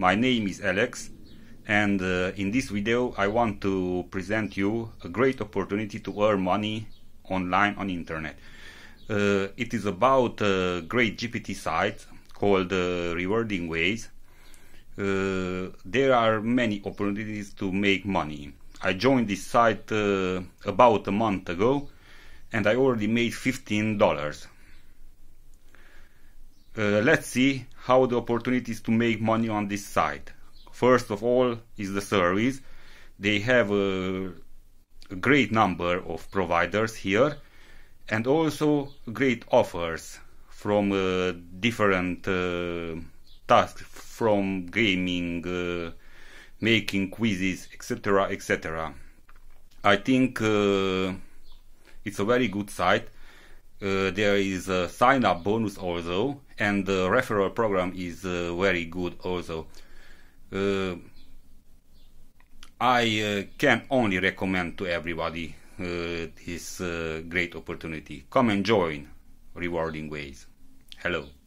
My name is Alex and uh, in this video I want to present you a great opportunity to earn money online on internet. Uh, it is about a great GPT site called uh, Rewarding Ways. Uh, there are many opportunities to make money. I joined this site uh, about a month ago and I already made $15 uh, let's see how the opportunities to make money on this site. First of all is the service. They have a, a great number of providers here and also great offers from uh, different uh, tasks from gaming, uh, making quizzes, etc. etc. I think uh, it's a very good site uh, there is a sign up bonus also and the referral program is uh, very good also uh, i uh, can only recommend to everybody uh, this great opportunity come and join rewarding ways hello